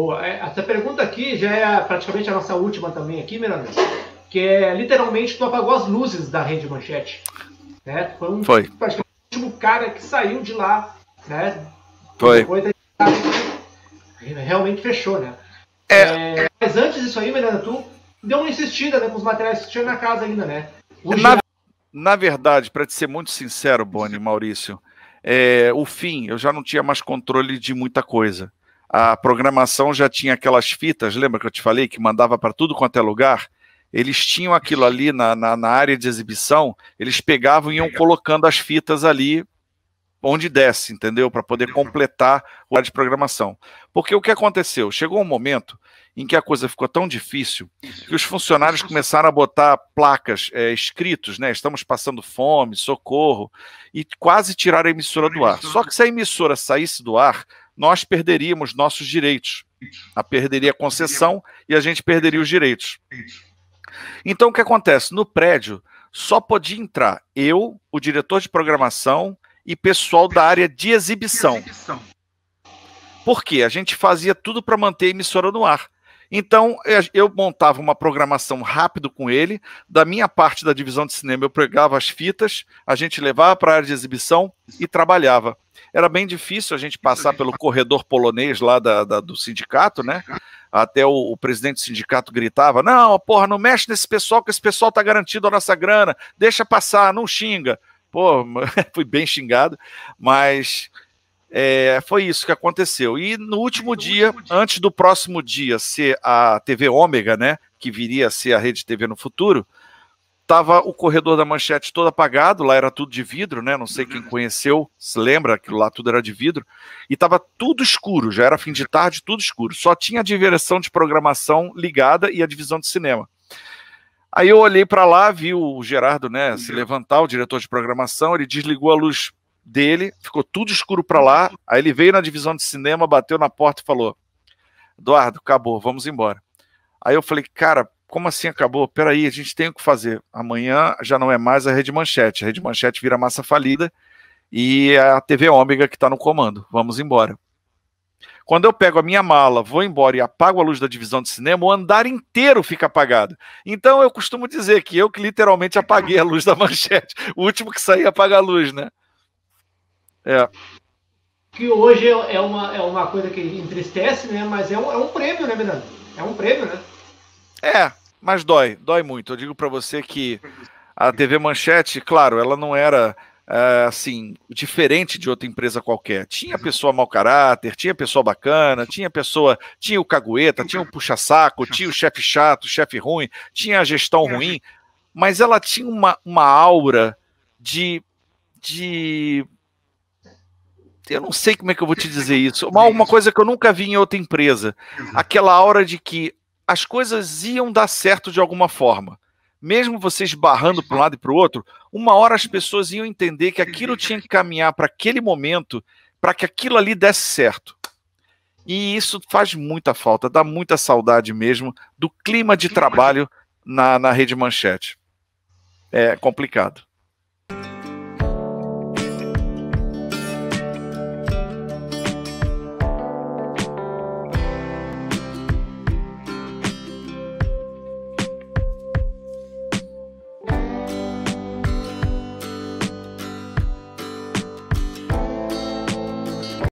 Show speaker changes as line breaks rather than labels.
Boa. É, essa pergunta aqui já é praticamente a nossa última também aqui, Miranda. Que é literalmente tu apagou as luzes da rede manchete. Né? Foi um Foi. praticamente o último cara que saiu de lá, né? Foi. Depois realmente fechou, né? É. é. Mas antes disso aí, Miranda, tu deu uma insistida né, com os materiais que tinha na casa ainda, né? na, na verdade, para te ser muito sincero, Boni, Maurício, é, o fim, eu já não tinha mais controle de muita coisa a programação já tinha aquelas fitas, lembra que eu te falei que mandava para tudo quanto é lugar? Eles tinham aquilo ali na, na, na área de exibição, eles pegavam e iam colocando as fitas ali onde desce, entendeu? Para poder completar o ar de programação. Porque o que aconteceu? Chegou um momento em que a coisa ficou tão difícil que os funcionários começaram a botar placas é, escritos, né? Estamos passando fome, socorro, e quase tiraram a emissora do ar. Só que se a emissora saísse do ar, nós perderíamos nossos direitos. A perderia a concessão e a gente perderia os direitos. Então, o que acontece? No prédio, só podia entrar eu, o diretor de programação e pessoal da área de exibição. Por quê? A gente fazia tudo para manter a emissora no ar. Então, é, eu montava uma programação rápido com ele. Da minha parte da divisão de cinema, eu pegava as fitas, a gente levava para a área de exibição e trabalhava. Era bem difícil a gente passar pelo corredor polonês lá da, da, do sindicato, né? Até o, o, presidente do sindicato gritava: Não, porra, não mexe nesse pessoal, que esse pessoal tá garantido a nossa grana, deixa passar, não xinga. Pô, fui bem xingado, mas é, foi isso que aconteceu. E no último, no dia, último dia, antes do próximo dia ser a TV Ômega, né, que viria a ser a Rede TV no futuro, estava o corredor da manchete todo apagado, lá era tudo de vidro, né? Não sei quem uhum. conheceu, se lembra, aquilo lá tudo era de vidro, e estava tudo escuro, já era fim de tarde, tudo escuro. Só tinha a diversão de programação ligada e a divisão de cinema. Aí eu olhei para lá, vi o Gerardo, né, se uhum. levantar, o diretor de programação, ele desligou a luz dele, ficou tudo escuro para lá. Aí ele veio na divisão de cinema, bateu na porta e falou: Eduardo, acabou, vamos embora. Aí eu falei, cara, como assim acabou? Peraí, a gente tem o que fazer. Amanhã já não é mais a Rede Manchete. A Rede Manchete vira massa falida e é a TV Ômega que está no comando. Vamos embora. Quando eu pego a minha mala, vou embora e apago a luz da divisão de cinema, o andar inteiro fica apagado. Então eu costumo dizer que eu que literalmente apaguei a luz da manchete. O último que saí apaga a luz, né? É. Que hoje é, é uma, é uma coisa que entristece, né? Mas é um, é um prêmio, né, Bernardo? É um prêmio, né? É, mas dói, dói muito. Eu digo para você que a TV Manchete, claro, ela não era é, assim, diferente de outra empresa qualquer. Tinha pessoa mau caráter, tinha pessoa bacana, tinha pessoa, tinha o cagueta, tinha o puxa-saco, tinha o chefe chato, chefe ruim, tinha a gestão ruim, mas ela tinha uma, uma aura de, de eu não sei como é que eu vou te dizer isso. Uma, uma coisa que eu nunca vi em outra empresa. Aquela aura de que as coisas iam dar certo de alguma forma. Mesmo vocês barrando para um lado e para o outro, uma hora as pessoas iam entender que aquilo tinha que caminhar para aquele momento, para que aquilo ali desse certo. E isso faz muita falta, dá muita saudade mesmo do clima de trabalho na, na rede manchete. É complicado.